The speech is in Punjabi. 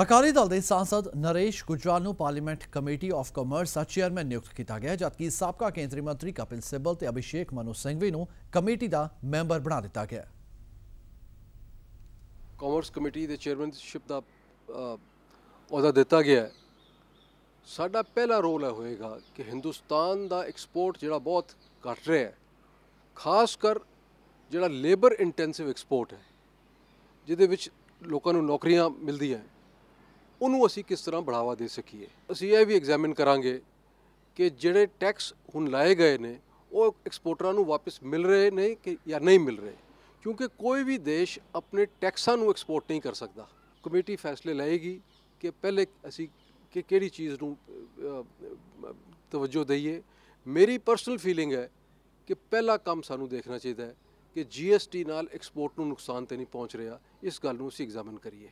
ਅਕਾਲੀ ਦਲ ਦੇ ਸਾਂਸਦ ਨਰੇਸ਼ ਗੁਜਰਾਲ ਨੂੰ ਪਾਰਲੀਮੈਂਟ ਕਮੇਟੀ ਆਫ ਕਮਰਸ ਦਾ ਚੇਅਰਮੈਨ ਨਿਯੁਕਤ ਕੀਤਾ ਗਿਆ ਜਦਕਿ ਸਾਬਕਾ ਕੇਂਦਰੀ ਮੰਤਰੀ ਕਪਿਲ ਸਿੱਬਲ ਤੇ ਅਭਿਸ਼ੇਕ ਮਨੂ ਸਿੰਘਵੀ ਨੂੰ ਕਮੇਟੀ ਦਾ ਮੈਂਬਰ ਬਣਾ ਦਿੱਤਾ ਗਿਆ ਕਮਰਸ ਕਮੇਟੀ ਦੇ ਚੇਅਰਮੈਨਸ਼ਿਪ ਦਾ ਅਹੁਦਾ ਦਿੱਤਾ ਗਿਆ ਸਾਡਾ ਪਹਿਲਾ ਰੋਲ ਹੈ ਹੋਏਗਾ ਕਿ ਹਿੰਦੁਸਤਾਨ ਦਾ ਐਕਸਪੋਰਟ ਜਿਹੜਾ ਬਹੁਤ ਘਟ ਰਿਹਾ ਹੈ ਖਾਸ ਕਰ ਜਿਹੜਾ ਲੇਬਰ ਇੰਟੈਂਸਿਵ ਐਕਸਪੋਰਟ ਹੈ ਜਿਹਦੇ ਵਿੱਚ ਲੋਕਾਂ ਨੂੰ ਨੌਕਰੀਆਂ ਮਿਲਦੀਆਂ ਉਹਨੂੰ ਅਸੀਂ ਕਿਸ ਤਰ੍ਹਾਂ ਬੜਾਵਾ ਦੇ ਸਕੀਏ ਅਸੀਂ ਇਹ ਵੀ ਐਗਜ਼ਾਮਿਨ ਕਰਾਂਗੇ ਕਿ ਜਿਹੜੇ ਟੈਕਸ ਹੁਣ ਲਾਏ ਗਏ ਨੇ ਉਹ ਐਕਸਪੋਰਟਰਾਂ ਨੂੰ ਵਾਪਸ ਮਿਲ ਰਹੇ ਨੇ ਕਿ ਜਾਂ ਨਹੀਂ ਮਿਲ ਰਹੇ ਕਿਉਂਕਿ ਕੋਈ ਵੀ ਦੇਸ਼ ਆਪਣੇ ਟੈਕਸਾਂ ਨੂੰ ਐਕਸਪੋਰਟ ਨਹੀਂ ਕਰ ਸਕਦਾ ਕਮੇਟੀ ਫੈਸਲੇ ਲਏਗੀ ਕਿ ਪਹਿਲੇ ਅਸੀਂ ਕਿ ਕਿਹੜੀ ਚੀਜ਼ ਨੂੰ ਤਵੱਜੋ ਦਈਏ ਮੇਰੀ ਪਰਸਨਲ ਫੀਲਿੰਗ ਹੈ ਕਿ ਪਹਿਲਾ ਕੰਮ ਸਾਨੂੰ ਦੇਖਣਾ ਚਾਹੀਦਾ ਹੈ ਕਿ ਜੀਐਸਟੀ ਨਾਲ ਐਕਸਪੋਰਟ ਨੂੰ ਨੁਕਸਾਨ ਤੇ ਨਹੀਂ ਪਹੁੰਚ ਰਿਹਾ ਇਸ ਗੱਲ ਨੂੰ ਅਸੀਂ ਐਗਜ਼ਾਮਿਨ ਕਰੀਏ